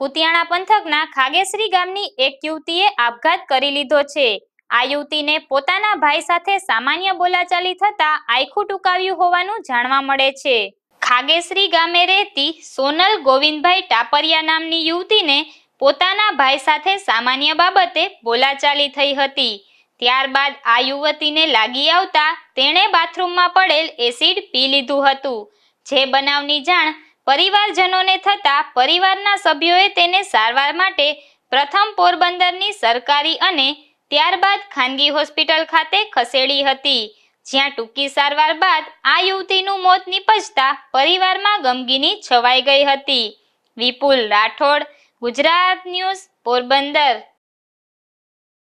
કુતિયાણા પંથકના ખાગેશ્રી ગામની એક યુવતીએ આપઘાત કરી લીધો છે આ યુવતીને પોતાના ભાઈ સાથે સામાન્ય બોલાચાલી થતા આખું ટૂંકાવ્યું હોવાનું જાણવા મળે છે ખાગેશ્રી ગામે રહેતી સોનલ ગોવિંદભાઈ ટાપરિયા નામની યુવતીને પોતાના ભાઈ સાથે સામાન્ય બાબતે બોલાચાલી થઈ હતી ત્યારબાદ આ યુવતીને લાગી આવતા તેણે બાથરૂમમાં પડેલ એસિડ પી લીધું હતું જે બનાવની જાણ પરિવારજનોને થતા પરિવારના સભ્યોએ તેને સારવાર માટે પ્રથમ પોરબંદરની સરકારી અને ત્યારબાદ ખાનગી હોસ્પિટલ ખાતે ખસેડી હતી જ્યાં ટૂંકી સારવાર બાદ આ યુવતીનું મોત નિપજતા પરિવારમાં ગમગીની છવાઈ ગઈ હતી વિપુલ રાઠોડ ગુજરાત ન્યૂઝ પોરબંદર